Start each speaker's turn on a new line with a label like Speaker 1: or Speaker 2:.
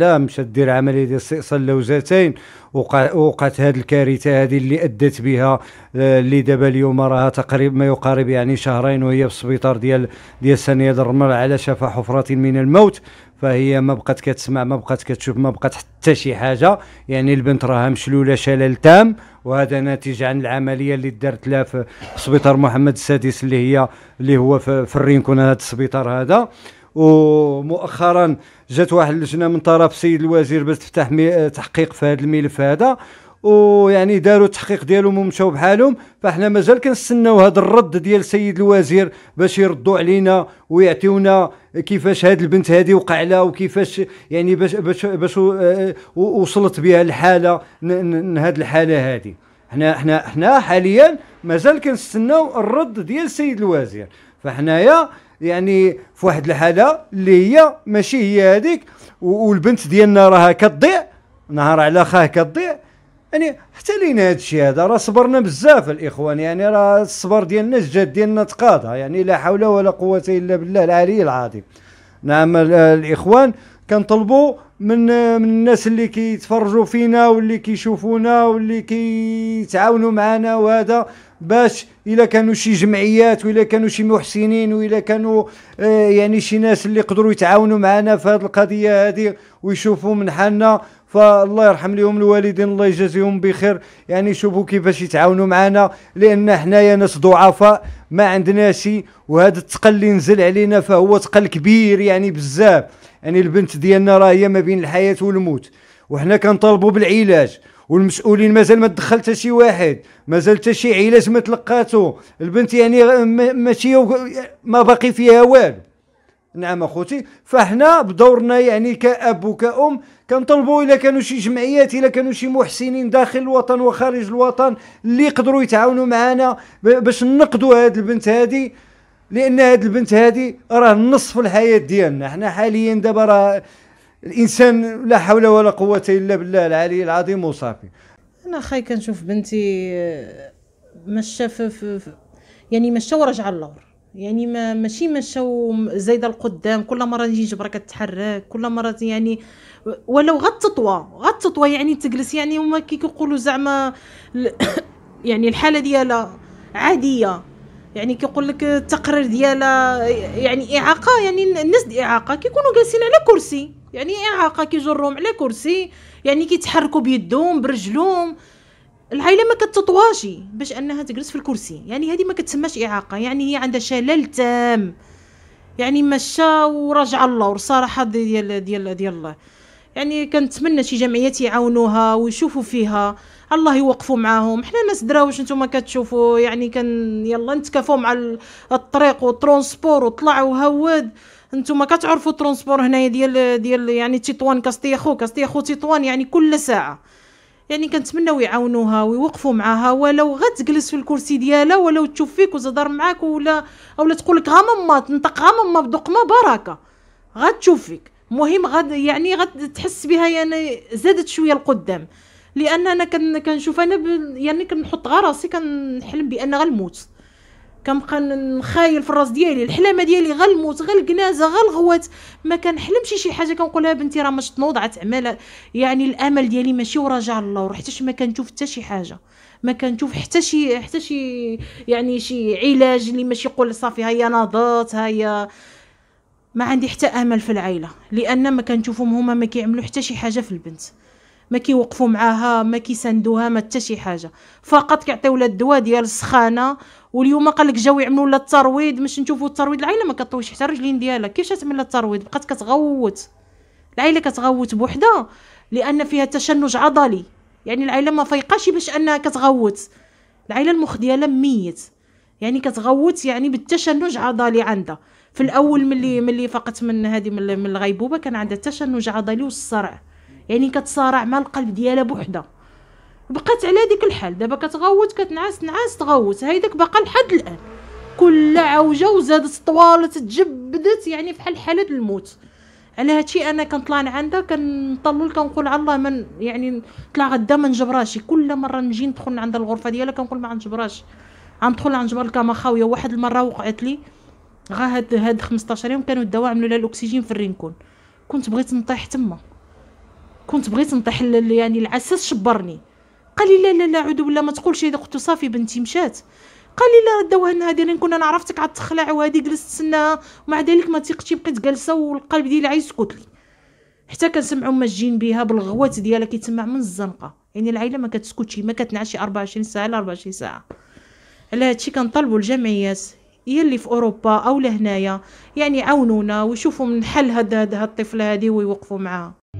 Speaker 1: لا مشات دير عمليه ديال استئصال لوزتين وقعت هذه الكارثه هذه اللي ادت بها آه، اللي دابا اليوم راها تقريبا ما يقارب يعني شهرين وهي في السبيطار ديال ديال سنيه الرمل على شفا حفره من الموت فهي ما بقات كتسمع ما بقات كتشوف ما بقات حتى شي حاجه يعني البنت راها مشلوله شلل تام وهذا ناتج عن العمليه اللي دارت لها في سبيطار محمد السادس اللي هي اللي هو في, في الرينكون هذا السبيطار هذا ومؤخرا جات واحد اللجنه من طرف السيد الوزير باش تفتح تحقيق في هذا الملف هذا ويعني داروا التحقيق ديالهم ومشاو بحالهم فاحنا مازال كنستناو هذا الرد ديال السيد الوزير باش يردوا علينا ويعطيونا كيفاش هذه البنت هذه وقع لها وكيفاش يعني باش باش باش آه، وصلت بها الحاله هذه الحاله هذه احنا حنا حنا حاليا مازال كنستناو الرد ديال السيد الوزير فحنايا يعني في واحد الحاله اللي هي ماشي هي هذيك والبنت ديالنا راها كتضيع نهار على خاه كتضيع يعني حتى لينا هذا الشيء هذا راه صبرنا بزاف الاخوان يعني راه الصبر ديالنا الجاد ديالنا تقاضى يعني لا حول ولا قوه الا بالله العلي العظيم نعم الاخوان كنطلبوا من من الناس اللي كيتفرجوا فينا واللي كيشوفونا واللي كيتعاونوا معنا وهذا باش الا كانوا شي جمعيات والا كانوا شي محسنين والا كانوا آه يعني شي ناس اللي يقدروا يتعاونوا معنا في هذه القضيه هذه ويشوفوا من حالنا فالله يرحم لهم الوالدين الله يجازيهم بخير يعني شوفوا كيفاش يتعاونوا معنا لان حنايا ناس ضعفاء ما شي وهذا الثقل اللي نزل علينا فهو ثقل كبير يعني بزاف يعني البنت ديالنا راه هي ما بين الحياه والموت وحنا كنطالبوا بالعلاج والمسؤولين مازال ما تدخل حتى شي واحد مازال حتى شي علاج ما تلقاتو البنت يعني ماشي ما باقي فيها والو نعم اخوتي فاحنا بدورنا يعني كاب وكأم كنطلبوا الا كانوا شي جمعيات الا كانوا شي محسنين داخل الوطن وخارج الوطن اللي يقدروا يتعاونوا معنا باش نقدوا هاد البنت هادي لان هاد البنت هادي راه نصف الحياه ديالنا حنا حاليا دابا راه الانسان لا حول ولا قوه الا بالله العلي العظيم وصافي
Speaker 2: انا خاي كنشوف بنتي آه، مشى في يعني مشى ورجع اللور يعني ما ماشي مشى زايده القدام كل مره تجي جبرها كتحرك كل مره يعني ولو غتطوى تطوى يعني تجلس يعني هما كي كيقولوا زعما يعني الحاله ديالها عاديه يعني كيقول لك التقرير ديالها يعني اعاقه يعني الناس دي اعاقه كيكونوا جالسين على كرسي يعني اعاقه كيجروهم على كرسي يعني كيتحركوا بيدهم برجلهم العائله ما كتطواش باش انها تجلس في الكرسي يعني هذه ما كتسماش اعاقه يعني هي عندها شلل تام يعني مشى ورجع الله صراحه ديال ديال ديال الله يعني كنتمنى شي جمعيات يعاونوها ويشوفوا فيها الله يوقفوا معاهم حنا ناس دراوش نتوما كتشوفوا يعني كان يلا نتكافوا مع الطريق والترونسبور وطلع وهود نتوما كتعرفوا الترونسبور هنايا ديال ديال يعني تطوان كاستيخو كاستيخو تطوان يعني كل ساعه يعني كنتمناو يعاونوها ويوقفوا معاها ولو غير تجلس في الكرسي ديالها ولو تشوف فيك وتهضر معاك ولا اولا تقول لك ها ماما تنطق ها ماما بدق ما بركه غتشوف فيك المهم غد يعني غد تحس بها يعني زادت شويه القدام لان انا كنشوف انا يعني كنحط غراسي كنحلم بان غنموت كنبقى نخايل في الراس ديالي الحلامه ديالي غا الموت غا الكنازه الغوات ما كنحلمش شي حاجه كنقولها بنتي راه مش تنوض عتعمل يعني الامل ديالي ماشي وراجع الله حتى ما كنشوف حتى شي حاجه ما كنشوف حتى شي حتى شي يعني شي علاج اللي ماشي يقول صافي هيا ناضت هيا ما عندي حتى امل في العائله لان ما كنشوفهم هما ما كيعملوا حتى شي حاجه في البنت ما كيوقفوا معاها ما كيساندوها ما حتى شي حاجه فقط كيعطيو لها الدواء ديال السخانه واليوم قال لك جاو يعملوا لا الترويض باش نشوفوا الترويض العائله ما كطويش حتى الرجلين ديالها كيفاش تعمل الترويض بقات كتغوت العائله كتغوت بوحدها لان فيها تشنج عضلي يعني العائله ما فايقاش باش انها كتغوت العائله المخ ديالها ميت يعني كتغوت يعني بالتشنج عضلي عندها في الاول ملي ملي فقت من هذه من الغيبوبه كان عندها تشنج عضلي والصرع يعني كتصارع مع القلب ديالها بوحدها بقات على ديك الحال دابا كتغوت كتنعس تنعس تغوت هيداك باقا لحد الان كل عوجه وزادت طوالت تجبدت يعني فحال حاله الموت على هادشي انا كنطلع عندها كنطلل كنقول على الله من يعني طلع غدا ما نجبراش كل مره نجي ندخل عند الغرفه ديالها كنقول ما نجبراش غندخل غنجبر الكاما خاويه واحد المره وقعت لي غا هاد هاد 15 يوم كانوا الدواء عملوا لها الاكسجين في الرينكون كنت بغيت نطيح تما كنت بغيت نطيح يعني العساس شبرني قال لي لا لا لا عود ولا ما تقولش هذا قلت صافي بنتي مشات قال لي لا ردوها لنا هذه كنا انا عرفتك عاد تخلع وهذه جلست تسناها ومع ذلك ما تيقتي بقيت جالسه والقلب ديالي عيسكت لي حتى كنسمعوا مجين بها بالغوات ديالها كيتسمع من الزنقه يعني العائله ما كتسكتش ما كتنعشي 24 ساعه على 24 ساعه على هادشي كنطلبوا الجمعيات هي اللي في اوروبا او لهنايا يعني عاونونا ويشوفوا من حل هاد هاد الطفله هذه ويوقفوا معاها